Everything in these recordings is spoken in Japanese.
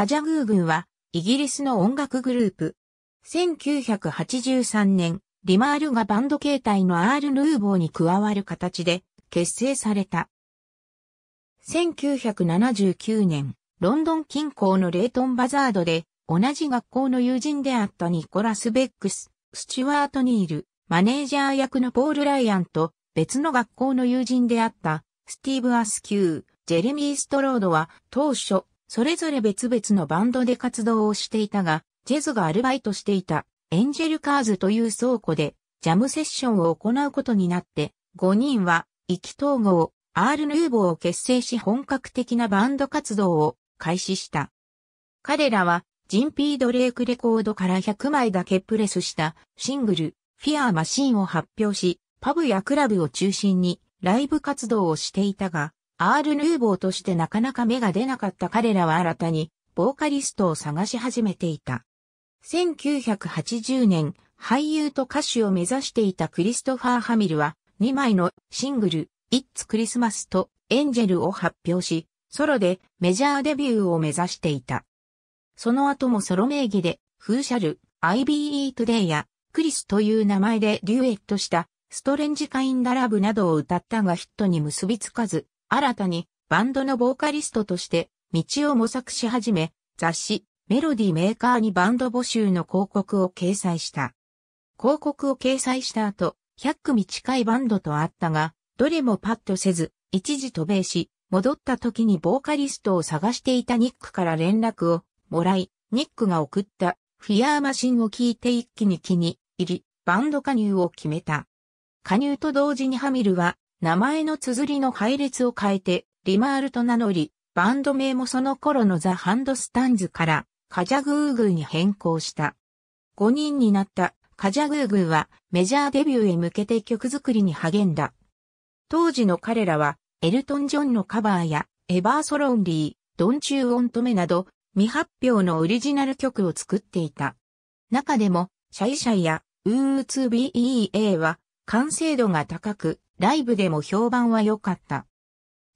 カジャグー軍は、イギリスの音楽グループ。1983年、リマールがバンド形態のアール・ヌーボーに加わる形で結成された。1979年、ロンドン近郊のレイトンバザードで、同じ学校の友人であったニコラス・ベックス、スチュワート・ニール、マネージャー役のポール・ライアンと、別の学校の友人であった、スティーブ・アスキュー、ジェレミー・ストロードは、当初、それぞれ別々のバンドで活動をしていたが、ジェズがアルバイトしていたエンジェルカーズという倉庫でジャムセッションを行うことになって、5人は意気統合、アール・ヌーボーを結成し本格的なバンド活動を開始した。彼らはジン・ピー・ドレイクレコードから100枚だけプレスしたシングル、フィアー・マシーンを発表し、パブやクラブを中心にライブ活動をしていたが、アール・ヌーボーとしてなかなか芽が出なかった彼らは新たに、ボーカリストを探し始めていた。1980年、俳優と歌手を目指していたクリストファー・ハミルは、2枚のシングル、It's Christmas とエンジェルを発表し、ソロでメジャーデビューを目指していた。その後もソロ名義で、フーシャル、I Be Eat Day や、クリスという名前でデュエットした、ストレンジカインダラブなどを歌ったがヒットに結びつかず、新たにバンドのボーカリストとして道を模索し始め、雑誌、メロディメーカーにバンド募集の広告を掲載した。広告を掲載した後、100組近いバンドと会ったが、どれもパッとせず、一時渡米し、戻った時にボーカリストを探していたニックから連絡をもらい、ニックが送ったフィアーマシンを聞いて一気に気に入り、バンド加入を決めた。加入と同時にハミルは名前の綴りの配列を変えて、リマールと名乗り、バンド名もその頃のザ・ハンドスタンズから、カジャグーグーに変更した。5人になったカジャグーグーはメジャーデビューへ向けて曲作りに励んだ。当時の彼らは、エルトン・ジョンのカバーや、エバーソロンリー、ドンチュー・オントメなど、未発表のオリジナル曲を作っていた。中でも、シャイシャイや、ウーツ BEA は、完成度が高く、ライブでも評判は良かった。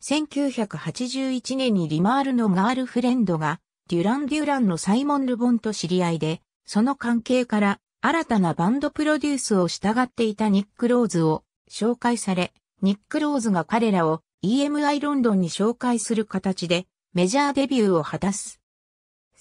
1981年にリマールのガールフレンドが、デュラン・デュランのサイモン・ルボンと知り合いで、その関係から新たなバンドプロデュースを従っていたニック・ローズを紹介され、ニック・ローズが彼らを EMI ロンドンに紹介する形でメジャーデビューを果たす。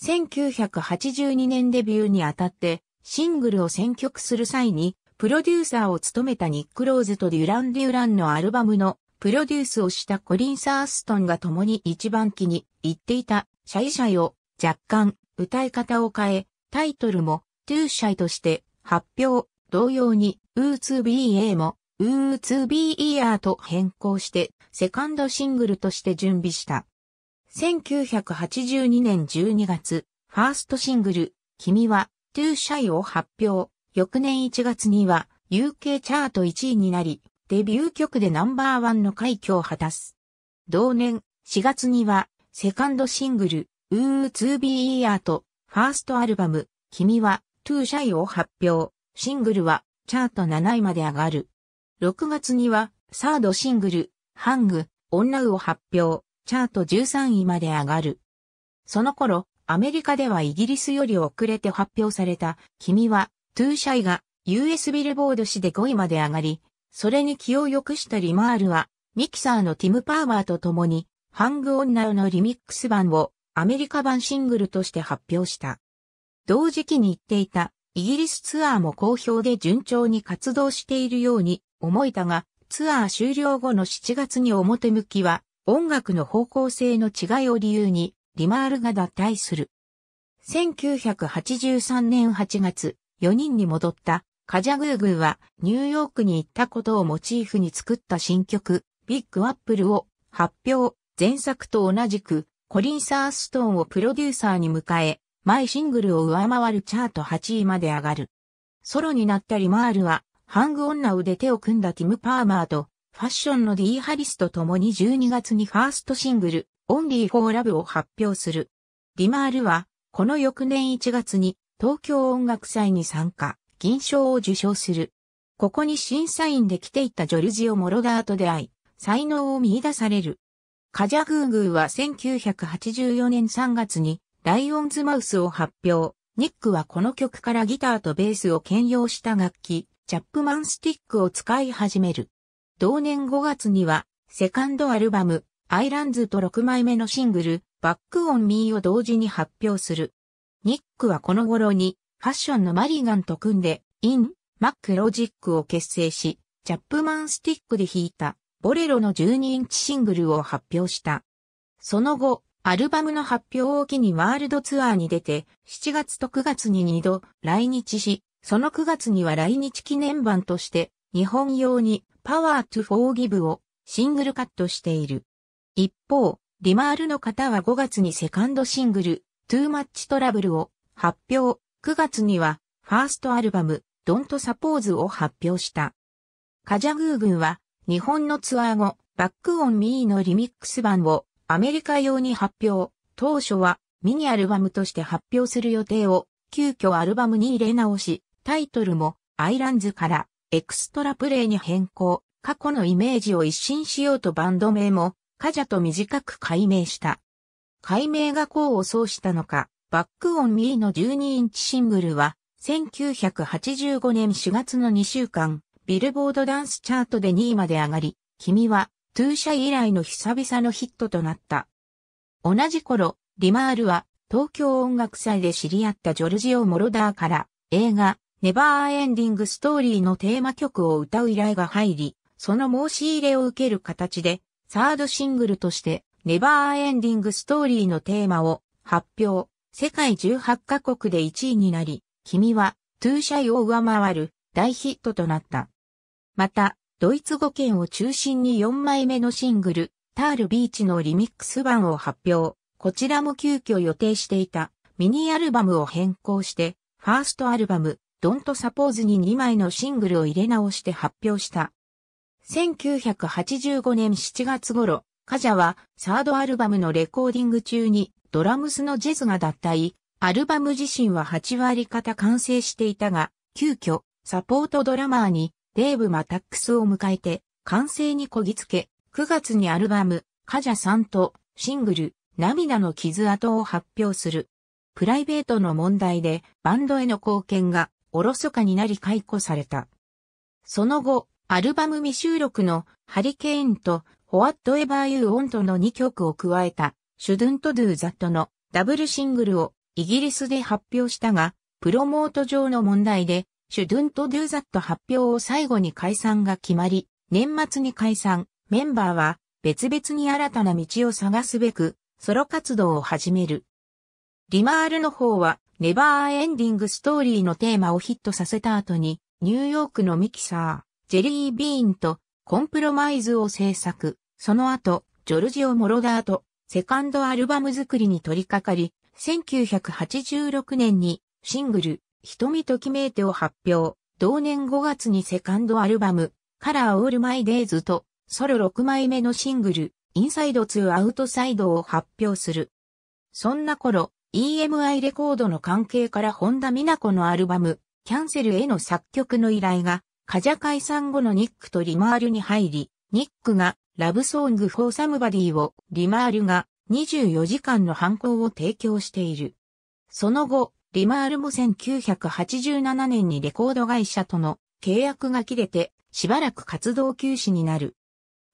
1982年デビューにあたってシングルを選曲する際にプロデューサーを務めたニック・ローズとデュラン・デュランのアルバムのプロデュースをしたコリン・サーストンが共に一番気に入っていたシャイシャイを若干歌い方を変え、タイトルもトゥーシャイとして発表、同様にウーツー BA もウーツー BER と変更してセカンドシングルとして準備した。1982年12月、ファーストシングル、君はトゥーシャイを発表。翌年1月には UK チャート1位になり、デビュー曲でナンバーワンの快挙を果たす。同年4月にはセカンドシングル、ウー to be ー・ e ヤー」とファーストアルバム、君はトゥーシャイを発表。シングルはチャート7位まで上がる。6月にはサードシングル、ハング、オンウを発表。チャート13位まで上がる。その頃、アメリカではイギリスより遅れて発表された、君はトゥーシャイが US ビルボード誌で5位まで上がり、それに気を良くしたリマールは、ミキサーのティム・パーマーと共に、ハング・オン・ナウのリミックス版をアメリカ版シングルとして発表した。同時期に行っていたイギリスツアーも好評で順調に活動しているように思えたが、ツアー終了後の7月に表向きは音楽の方向性の違いを理由にリマールが脱退する。1983年8月、4人に戻ったカジャグーグーはニューヨークに行ったことをモチーフに作った新曲ビッグアップルを発表。前作と同じくコリン・サーストーンをプロデューサーに迎え、イシングルを上回るチャート8位まで上がる。ソロになったリマールは、ハング女腕手を組んだティム・パーマーと、ファッションの D・ ハリスと共に12月にファーストシングル、オンリー・フォー・ラブを発表する。リマールは、この翌年1月に、東京音楽祭に参加、銀賞を受賞する。ここに審査員で来ていたジョルジオ・モロダーと出会い、才能を見出される。カジャグーグーは1984年3月にライオンズマウスを発表。ニックはこの曲からギターとベースを兼用した楽器、チャップマンスティックを使い始める。同年5月には、セカンドアルバム、アイランズと6枚目のシングル、バックオンミーを同時に発表する。ニックはこの頃にファッションのマリガンと組んで、イン、マックロジックを結成し、チャップマンスティックで弾いたボレロの12インチシングルを発表した。その後、アルバムの発表を機にワールドツアーに出て、7月と9月に2度来日し、その9月には来日記念版として、日本用にパワー t フォーギブをシングルカットしている。一方、リマールの方は5月にセカンドシングル、トゥーマッチトラブルを発表。9月には、ファーストアルバム、Don't Suppose を発表した。カジャグー軍は、日本のツアー後、バックオンミーのリミックス版をアメリカ用に発表。当初はミニアルバムとして発表する予定を急遽アルバムに入れ直し、タイトルもアイランズからエクストラプレイに変更。過去のイメージを一新しようとバンド名もカジャと短く改名した。解明が功を奏したのか、バックオンミーの12インチシングルは、1985年4月の2週間、ビルボードダンスチャートで2位まで上がり、君は、トゥーシャ以来の久々のヒットとなった。同じ頃、リマールは、東京音楽祭で知り合ったジョルジオ・モロダーから、映画、ネバーエンディングストーリーのテーマ曲を歌う依頼が入り、その申し入れを受ける形で、サードシングルとして、ネバーエンディングストーリーのテーマを発表。世界18カ国で1位になり、君はトゥーシャイを上回る大ヒットとなった。また、ドイツ語圏を中心に4枚目のシングル、タールビーチのリミックス版を発表。こちらも急遽予定していたミニアルバムを変更して、ファーストアルバム、ドントサポーズに2枚のシングルを入れ直して発表した。1985年7月頃、カジャはサードアルバムのレコーディング中にドラムスのジェズが脱退、アルバム自身は8割方完成していたが、急遽サポートドラマーにデーブ・マタックスを迎えて完成にこぎつけ、9月にアルバムカジャさんとシングル涙の傷跡を発表する。プライベートの問題でバンドへの貢献がおろそかになり解雇された。その後、アルバム未収録のハリケーンと Whatever You Want の2曲を加えた Shouldn't Do That のダブルシングルをイギリスで発表したが、プロモート上の問題で Shouldn't Do That 発表を最後に解散が決まり、年末に解散、メンバーは別々に新たな道を探すべくソロ活動を始める。リマールの方はネバーエンディングストーリーのテーマをヒットさせた後にニューヨークのミキサー、ジェリービーンとコンプロマイズを制作。その後、ジョルジオ・モロダーとセカンドアルバム作りに取り掛かり、1986年にシングル、瞳ときめいてを発表。同年5月にセカンドアルバム、カラーオールマイデイズと、ソロ6枚目のシングル、インサイド2アウトサイドを発表する。そんな頃、EMI レコードの関係から本田美奈子のアルバム、キャンセルへの作曲の依頼が、カジャ解散後のニックとリマールに入り、ニックがラブソングフォーサムバディをリマールが24時間の犯行を提供している。その後、リマールも1987年にレコード会社との契約が切れてしばらく活動休止になる。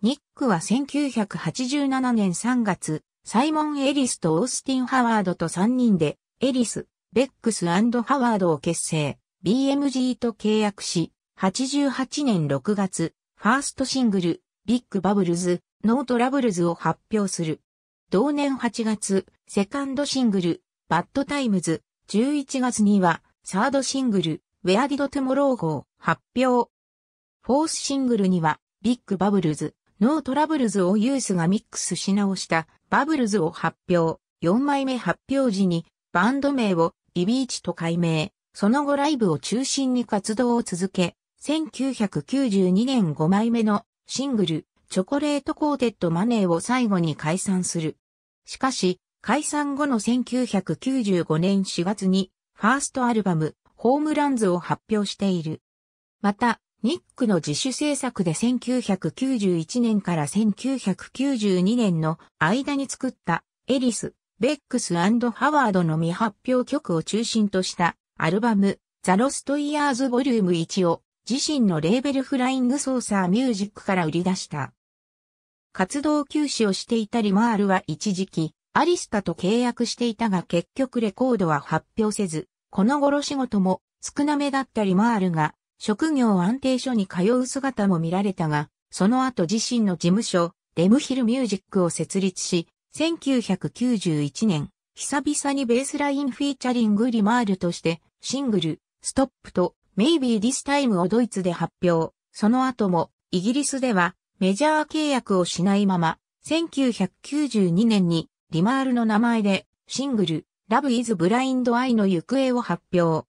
ニックは1987年3月、サイモン・エリスとオースティン・ハワードと3人で、エリス、ベックスハワードを結成、BMG と契約し、88年6月、ファーストシングル、ビッグバブルズ、ノートラブルズを発表する。同年8月、セカンドシングル、バッドタイムズ、11月には、サードシングル、ウェアディドトゥモロー号発表。フォースシングルには、ビッグバブルズ、ノートラブルズをユースがミックスし直したバブルズを発表。4枚目発表時にバンド名をリビーチと改名。その後ライブを中心に活動を続け、1992年5枚目のシングル、チョコレートコーテッドマネーを最後に解散する。しかし、解散後の1995年4月に、ファーストアルバム、ホームランズを発表している。また、ニックの自主制作で1991年から1992年の間に作ったエリス、ベックスハワードの未発表曲を中心としたアルバムザ・ロスト・イヤーズ・ボリューム1を自身のレーベルフライングソーサーミュージックから売り出した。活動休止をしていたリマールは一時期、アリスタと契約していたが結局レコードは発表せず、この頃仕事も少なめだったリマールが、職業安定所に通う姿も見られたが、その後自身の事務所、レムヒルミュージックを設立し、1991年、久々にベースラインフィーチャリングリマールとして、シングル、ストップと Maybe This Time をドイツで発表。その後も、イギリスでは、メジャー契約をしないまま、1992年に、リマールの名前で、シングル、Love is Blind Eye の行方を発表。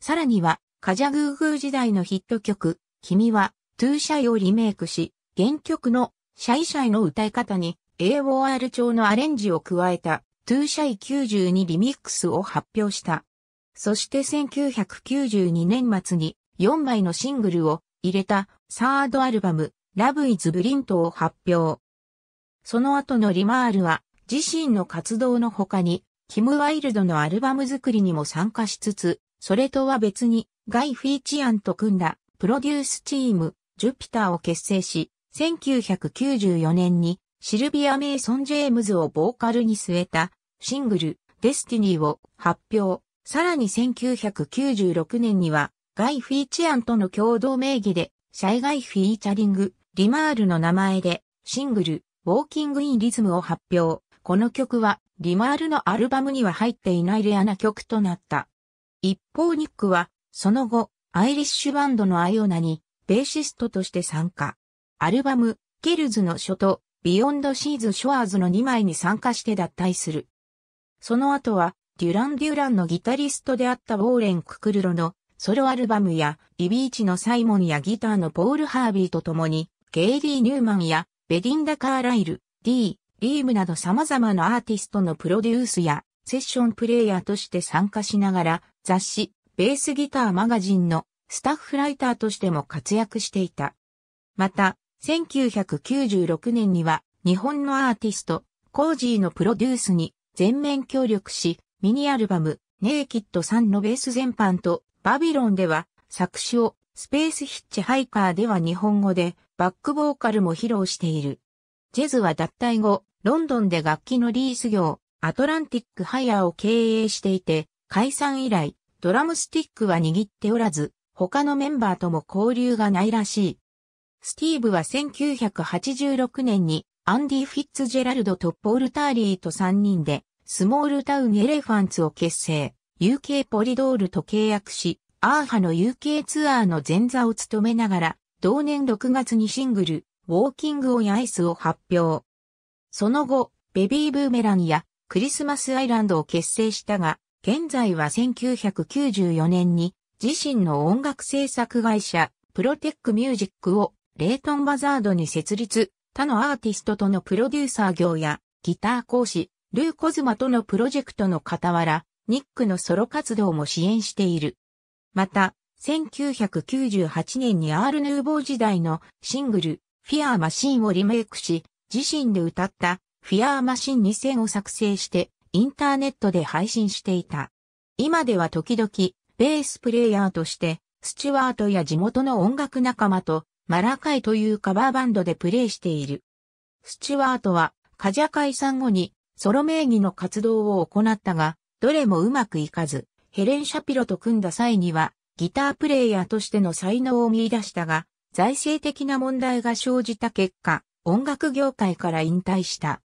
さらには、カジャグーグー時代のヒット曲、君は、トゥーシャイをリメイクし、原曲の、シャイシャイの歌い方に、AOR 調のアレンジを加えた、トゥーシャイ92リミックスを発表した。そして1992年末に4枚のシングルを入れたサードアルバム Love is b l i n を発表。その後のリマールは自身の活動の他にキム・ワイルドのアルバム作りにも参加しつつ、それとは別にガイ・フィーチアンと組んだプロデュースチームジュピターを結成し、1994年にシルビア・メイソン・ジェームズをボーカルに据えたシングルデスティニーを発表。さらに1996年には、ガイ・フィーチアンとの共同名義で、シャイガイ・フィーチャリング、リマールの名前で、シングル、ウォーキング・イン・リズムを発表。この曲は、リマールのアルバムには入っていないレアな曲となった。一方ニックは、その後、アイリッシュバンドのアイオナに、ベーシストとして参加。アルバム、ケルズの書と、ビヨンド・シーズ・ショアーズの2枚に参加して脱退する。その後は、デュラン・デュランのギタリストであったウォーレン・ククルロのソロアルバムやリビーチのサイモンやギターのポール・ハービーと共にゲイリー・ニューマンやベディンダ・カーライル、D、リームなど様々なアーティストのプロデュースやセッションプレイヤーとして参加しながら雑誌ベースギターマガジンのスタッフライターとしても活躍していた。また、1996年には日本のアーティスト、コージーのプロデュースに全面協力し、ミニアルバム、ネイキッドさんのベース全般と、バビロンでは、作詞を、スペースヒッチハイカーでは日本語で、バックボーカルも披露している。ジェズは脱退後、ロンドンで楽器のリース業、アトランティックハイヤーを経営していて、解散以来、ドラムスティックは握っておらず、他のメンバーとも交流がないらしい。スティーブは1986年に、アンディ・フィッツジェラルドとポール・ターリーと3人で、スモールタウンエレファンツを結成、UK ポリドールと契約し、アーハの UK ツアーの前座を務めながら、同年6月にシングル、ウォーキングオンアイスを発表。その後、ベビーブーメランやクリスマスアイランドを結成したが、現在は1994年に自身の音楽制作会社、プロテックミュージックをレイトンバザードに設立、他のアーティストとのプロデューサー業やギター講師、ルー・コズマとのプロジェクトの傍ら、ニックのソロ活動も支援している。また、1998年にアール・ヌーボー時代のシングル、フィアーマシンをリメイクし、自身で歌ったフィアーマシン2000を作成してインターネットで配信していた。今では時々ベースプレイヤーとしてスチュワートや地元の音楽仲間とマラカイというカバーバンドでプレイしている。スチュワートはカジャ解散後にソロ名義の活動を行ったが、どれもうまくいかず、ヘレン・シャピロと組んだ際には、ギタープレイヤーとしての才能を見出したが、財政的な問題が生じた結果、音楽業界から引退した。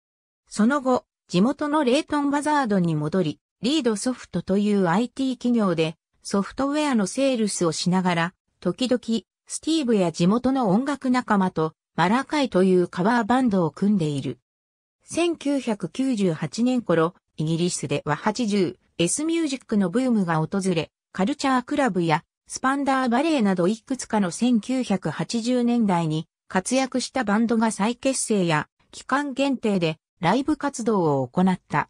その後、地元のレイトン・バザードに戻り、リードソフトという IT 企業でソフトウェアのセールスをしながら、時々、スティーブや地元の音楽仲間と、マラカイというカバーバンドを組んでいる。1998年頃、イギリスでは 80S ミュージックのブームが訪れ、カルチャークラブやスパンダーバレーなどいくつかの1980年代に活躍したバンドが再結成や期間限定でライブ活動を行った。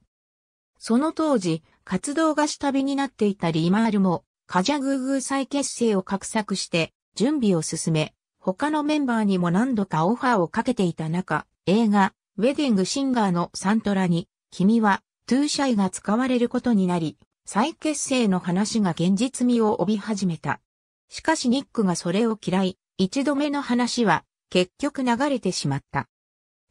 その当時、活動が下火になっていたリマールもカジャグーグー再結成を画策して準備を進め、他のメンバーにも何度かオファーをかけていた中、映画、ウェディングシンガーのサントラに、君は、トゥーシャイが使われることになり、再結成の話が現実味を帯び始めた。しかしニックがそれを嫌い、一度目の話は結局流れてしまった。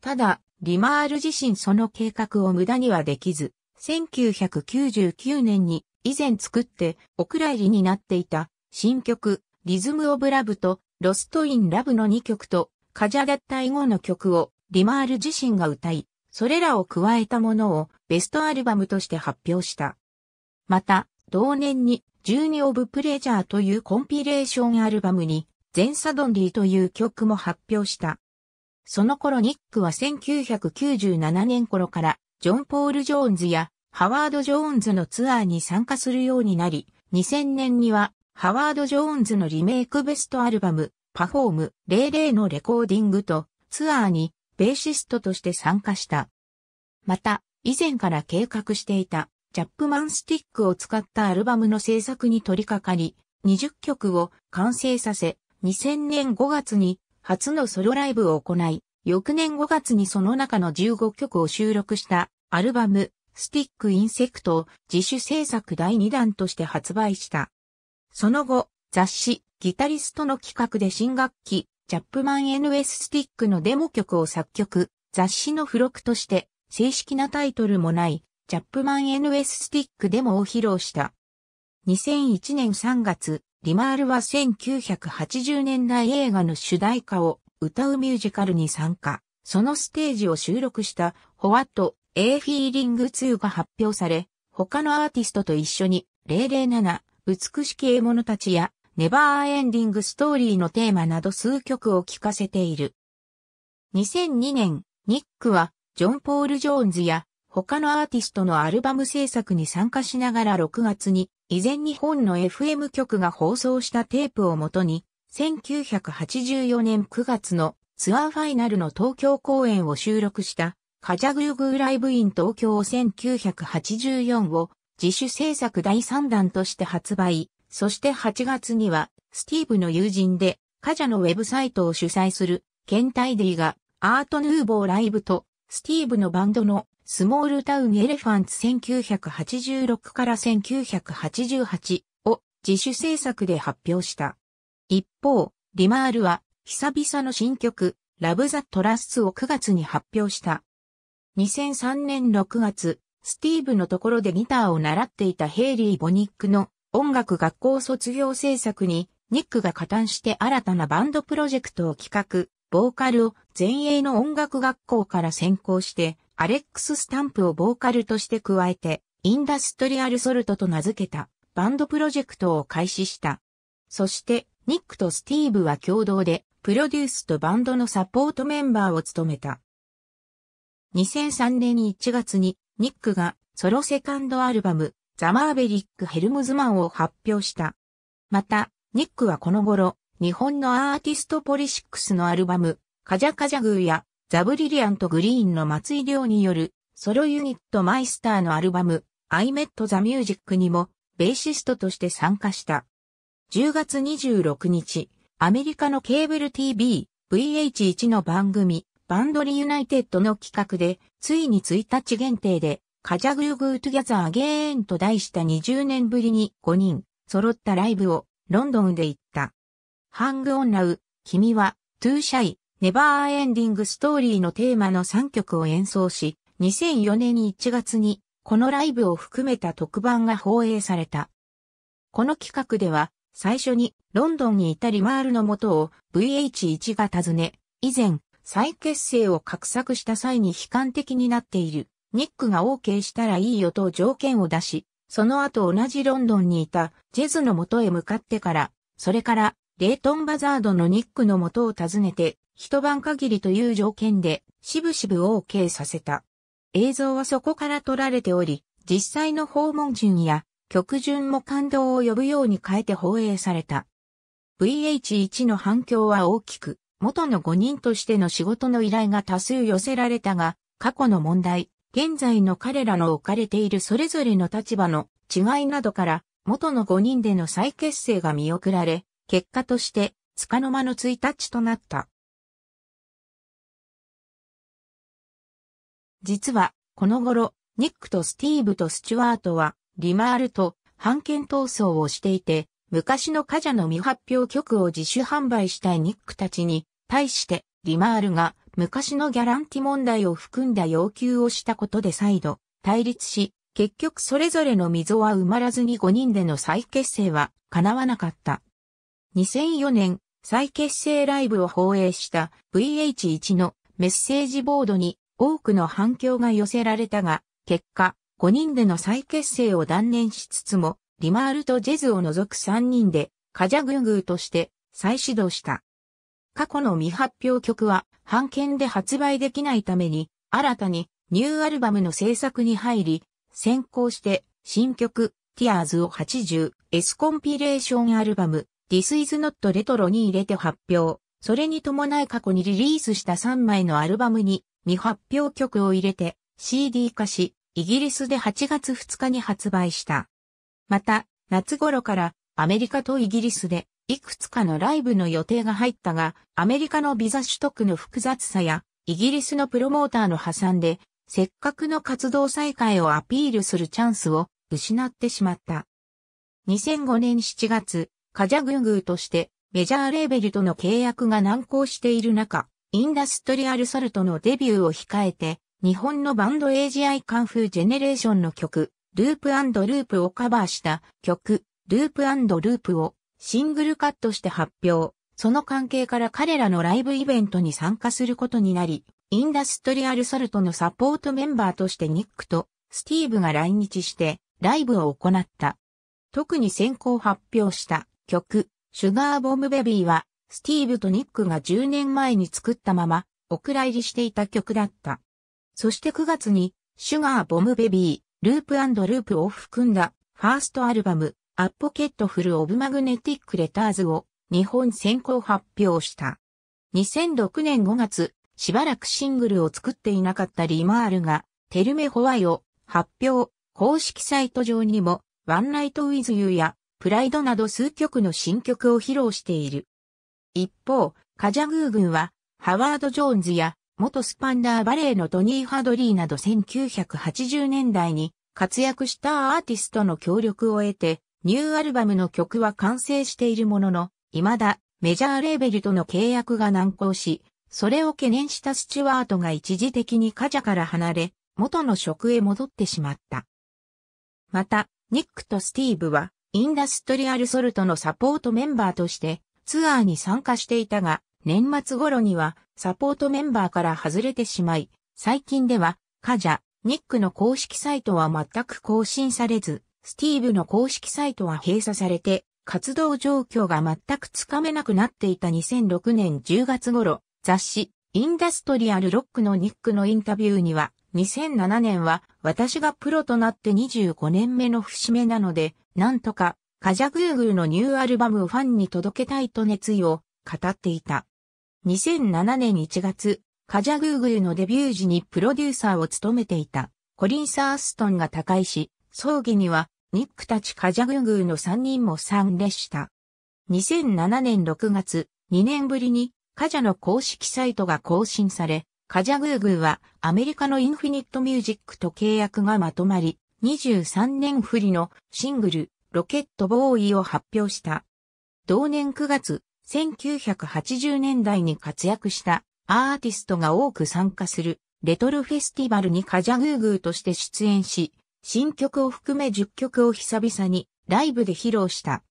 ただ、リマール自身その計画を無駄にはできず、1999年に以前作ってお蔵入りになっていた新曲リズムオブラブとロストインラブの2曲とカジャだッタ以後の曲をリマール自身が歌い、それらを加えたものをベストアルバムとして発表した。また、同年に12オブプレジャーというコンピレーションアルバムに、全サドンリーという曲も発表した。その頃ニックは1997年頃からジョン・ポール・ジョーンズやハワード・ジョーンズのツアーに参加するようになり、2000年にはハワード・ジョーンズのリメイクベストアルバム、パフォーム00のレコーディングとツアーにベーシストとして参加した。また、以前から計画していた、チャップマンスティックを使ったアルバムの制作に取り掛かり、20曲を完成させ、2000年5月に初のソロライブを行い、翌年5月にその中の15曲を収録したアルバム、スティック・インセクトを自主制作第2弾として発売した。その後、雑誌、ギタリストの企画で新学期、チャップマン NS スティックのデモ曲を作曲、雑誌の付録として正式なタイトルもないチャップマン NS スティックデモを披露した。2001年3月、リマールは1980年代映画の主題歌を歌うミュージカルに参加。そのステージを収録したホワット A Feeling 2が発表され、他のアーティストと一緒に007、美しき獲物たちやネバーエンディングストーリーのテーマなど数曲を聴かせている。2002年、ニックはジョン・ポール・ジョーンズや他のアーティストのアルバム制作に参加しながら6月に以前日本の FM 局が放送したテープをもとに1984年9月のツアーファイナルの東京公演を収録したカジャグユ・グーライブイン東京1984を自主制作第3弾として発売。そして8月には、スティーブの友人で、カジャのウェブサイトを主催する、ケンタイディが、アートヌーボーライブと、スティーブのバンドの、スモールタウンエレファンツ1986から1988を自主制作で発表した。一方、リマールは、久々の新曲、ラブ・ザ・トラスを9月に発表した。2003年6月、スティーブのところでギターを習っていたヘイリー・ボニックの音楽学校卒業制作に、ニックが加担して新たなバンドプロジェクトを企画、ボーカルを前衛の音楽学校から専攻して、アレックス・スタンプをボーカルとして加えて、インダストリアル・ソルトと名付けたバンドプロジェクトを開始した。そして、ニックとスティーブは共同で、プロデュースとバンドのサポートメンバーを務めた。2003年1月に、ニックがソロセカンドアルバム、ザ・マーベリック・ヘルムズマンを発表した。また、ニックはこの頃、日本のアーティストポリシックスのアルバム、カジャカジャグーや、ザ・ブリリアント・グリーンの松井亮による、ソロユニットマイスターのアルバム、アイメット・ザ・ミュージックにも、ベーシストとして参加した。10月26日、アメリカのケーブル TV、VH1 の番組、バンドリユナイテッドの企画で、ついに1日限定で、カジャグーグートゥギャザーゲーンと題した20年ぶりに5人揃ったライブをロンドンで行った。ハングオンラウ、君は、トゥーシャイ、ネバーエンディングストーリーのテーマの3曲を演奏し、2004年1月にこのライブを含めた特番が放映された。この企画では、最初にロンドンにいたリマールのもとを VH1 が訪ね、以前再結成を画策した際に悲観的になっているニックが OK したらいいよと条件を出し、その後同じロンドンにいたジェズの元へ向かってから、それからレイトンバザードのニックの元を訪ねて、一晩限りという条件で、しぶしぶ OK させた。映像はそこから撮られており、実際の訪問順や曲順も感動を呼ぶように変えて放映された。VH1 の反響は大きく、元の5人としての仕事の依頼が多数寄せられたが、過去の問題、現在の彼らの置かれているそれぞれの立場の違いなどから、元の5人での再結成が見送られ、結果として、束の間の1日となった。実は、この頃、ニックとスティーブとスチュワートは、リマールと判権闘争をしていて、昔のカジャの未発表曲を自主販売したいニックたちに、対して、リマールが、昔のギャランティ問題を含んだ要求をしたことで再度対立し、結局それぞれの溝は埋まらずに5人での再結成は叶わなかった。2004年、再結成ライブを放映した VH1 のメッセージボードに多くの反響が寄せられたが、結果、5人での再結成を断念しつつも、リマールとジェズを除く3人で、カジャグングーとして再始動した。過去の未発表曲は、版権で発売できないために、新たにニューアルバムの制作に入り、先行して新曲、Tears を 80S コンピレーションアルバム、This is not Retro に入れて発表。それに伴い過去にリリースした3枚のアルバムに未発表曲を入れて CD 化し、イギリスで8月2日に発売した。また、夏頃からアメリカとイギリスでいくつかのライブの予定が入ったが、アメリカのビザ取得の複雑さや、イギリスのプロモーターの破産で、せっかくの活動再開をアピールするチャンスを失ってしまった。2005年7月、カジャグーグーとしてメジャーレーベルとの契約が難航している中、インダストリアルサルトのデビューを控えて、日本のバンドエジアイカンフージェネレーションの曲、ループループをカバーした曲、ループループをシングルカットして発表。その関係から彼らのライブイベントに参加することになり、インダストリアルソルトのサポートメンバーとしてニックとスティーブが来日してライブを行った。特に先行発表した曲、シュガーボムベビーは、スティーブとニックが10年前に作ったまま、お蔵入りしていた曲だった。そして9月に、シュガーボムベビー、ループループを含んだ、ファーストアルバム、アッポケットフルオブマグネティックレターズを日本先行発表した。2006年5月、しばらくシングルを作っていなかったリマールが、テルメホワイを発表、公式サイト上にも、ワンライトウィズユーや、プライドなど数曲の新曲を披露している。一方、カジャグー軍は、ハワード・ジョーンズや、元スパンダーバレーのトニー・ハドリーなど1980年代に活躍したアーティストの協力を得て、ニューアルバムの曲は完成しているものの、未だメジャーレーベルとの契約が難航し、それを懸念したスチュワートが一時的にカジャから離れ、元の職へ戻ってしまった。また、ニックとスティーブは、インダストリアルソルトのサポートメンバーとしてツアーに参加していたが、年末頃にはサポートメンバーから外れてしまい、最近では、カジャ、ニックの公式サイトは全く更新されず、スティーブの公式サイトは閉鎖されて、活動状況が全くつかめなくなっていた2006年10月頃、雑誌、インダストリアルロックのニックのインタビューには、2007年は私がプロとなって25年目の節目なので、なんとか、カジャグーグルのニューアルバムをファンに届けたいと熱意を語っていた。2007年1月、カジャグーグルのデビュー時にプロデューサーを務めていたコリン・サーストンが他界し、葬儀にはニックたちカジャグーグーの3人も参列した。2007年6月、2年ぶりにカジャの公式サイトが更新され、カジャグーグーはアメリカのインフィニットミュージックと契約がまとまり、23年振りのシングル、ロケットボーイを発表した。同年9月、1980年代に活躍したアーティストが多く参加するレトルフェスティバルにカジャグーグーとして出演し、新曲を含め10曲を久々にライブで披露した。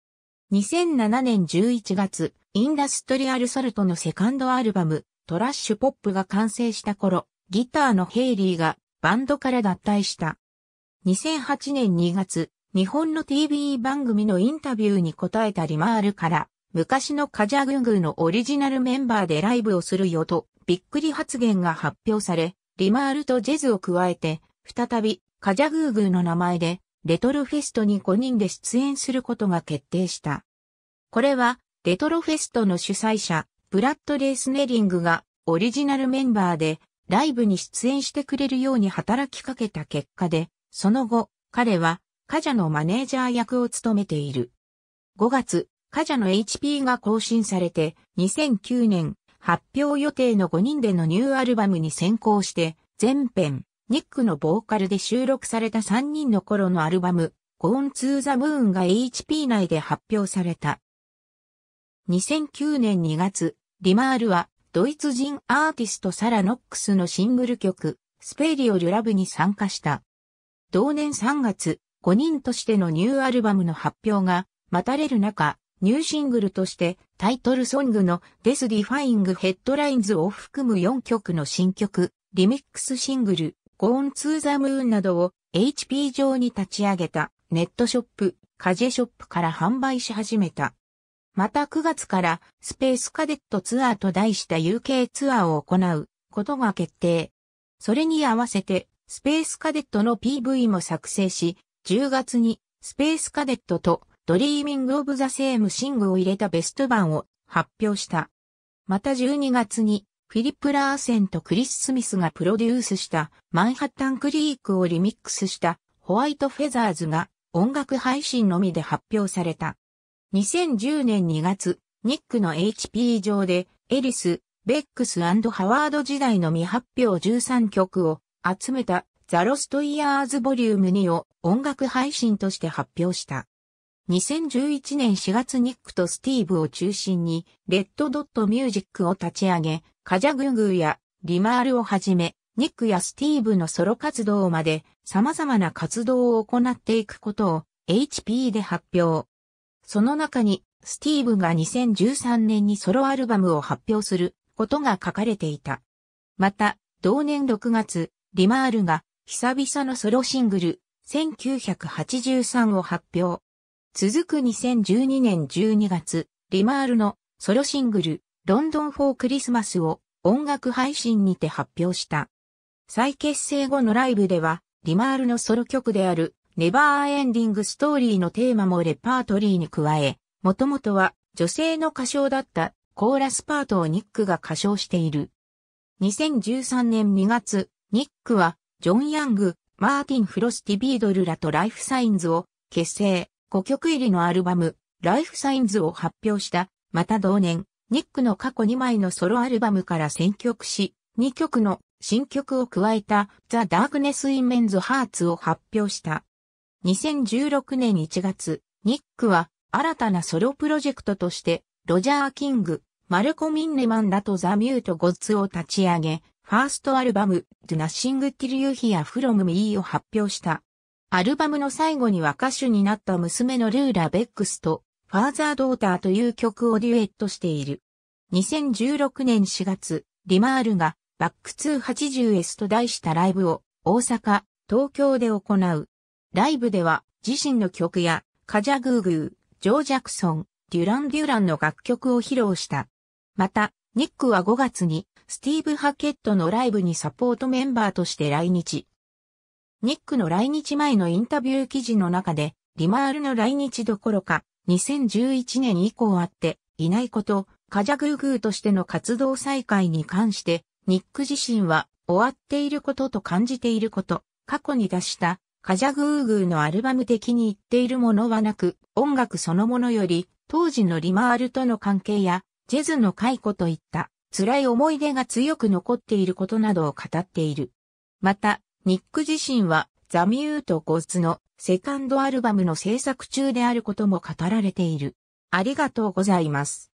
2007年11月、インダストリアルソルトのセカンドアルバム、トラッシュポップが完成した頃、ギターのヘイリーがバンドから脱退した。2008年2月、日本の TV 番組のインタビューに答えたリマールから、昔のカジャグングーのオリジナルメンバーでライブをするよと、びっくり発言が発表され、リマールとジェズを加えて、再びカジャグーグーの名前で、レトロフェストに5人で出演することが決定した。これは、レトロフェストの主催者、ブラッドレイ・スネリングが、オリジナルメンバーで、ライブに出演してくれるように働きかけた結果で、その後、彼は、カジャのマネージャー役を務めている。5月、カジャの HP が更新されて、2009年、発表予定の5人でのニューアルバムに先行して、全編、ニックのボーカルで収録された3人の頃のアルバム、g o n ツ to the Moon が HP 内で発表された。2009年2月、リマールはドイツ人アーティストサラ・ノックスのシングル曲、スペリオ・ルラブに参加した。同年3月、5人としてのニューアルバムの発表が待たれる中、ニューシングルとしてタイトルソングのデス・デ s Defying Headlines を含む4曲の新曲、リミックスシングルゴーンツーザムーンなどを HP 上に立ち上げたネットショップ、カジェショップから販売し始めた。また9月からスペースカデットツアーと題した UK ツアーを行うことが決定。それに合わせてスペースカデットの PV も作成し、10月にスペースカデットとドリーミングオブザセームシングを入れたベスト版を発表した。また12月にフィリップ・ラーセンとクリス・スミスがプロデュースしたマンハッタン・クリークをリミックスしたホワイト・フェザーズが音楽配信のみで発表された。2010年2月、ニックの HP 上でエリス、ベックスハワード時代の未発表13曲を集めたザロストイヤーズボリューム2を音楽配信として発表した。2011年4月ニックとスティーブを中心にレッドドットミュージックを立ち上げ、カジャグーグーやリマールをはじめ、ニックやスティーブのソロ活動まで様々な活動を行っていくことを HP で発表。その中に、スティーブが2013年にソロアルバムを発表することが書かれていた。また、同年6月、リマールが久々のソロシングル、1983を発表。続く2012年12月、リマールのソロシングル、ロンドン・フォー・クリスマスを音楽配信にて発表した。再結成後のライブでは、リマールのソロ曲である、ネバーエンディングストーリーのテーマもレパートリーに加え、もともとは女性の歌唱だったコーラスパートをニックが歌唱している。2013年2月、ニックはジョン・ヤング、マーティン・フロスティ・ビードルらとライフサインズを結成、5曲入りのアルバム、ライフサインズを発表した。また同年、ニックの過去2枚のソロアルバムから選曲し、2曲の新曲を加えた The Darkness in Men's Hearts を発表した。2016年1月、ニックは新たなソロプロジェクトとして、ロジャー・キング、マルコ・ミンネマンだとザ・ミュート・ゴッズを立ち上げ、ファーストアルバム、The Nothing Till You h e r e From Me を発表した。アルバムの最後には歌手になった娘のルーラ・ベックスとファーザードーターという曲をデュエットしている。2016年4月、リマールがバック 280S と題したライブを大阪、東京で行う。ライブでは自身の曲やカジャグーグー、ジョー・ジャクソン、デュラン・デュランの楽曲を披露した。また、ニックは5月にスティーブ・ハケットのライブにサポートメンバーとして来日。ニックの来日前のインタビュー記事の中で、リマールの来日どころか、2011年以降あっていないこと、カジャグーグーとしての活動再開に関して、ニック自身は終わっていることと感じていること、過去に出したカジャグーグーのアルバム的に言っているものはなく、音楽そのものより、当時のリマールとの関係や、ジェズの解雇といった辛い思い出が強く残っていることなどを語っている。また、ニック自身はザ・ミュート・ゴッズのセカンドアルバムの制作中であることも語られている。ありがとうございます。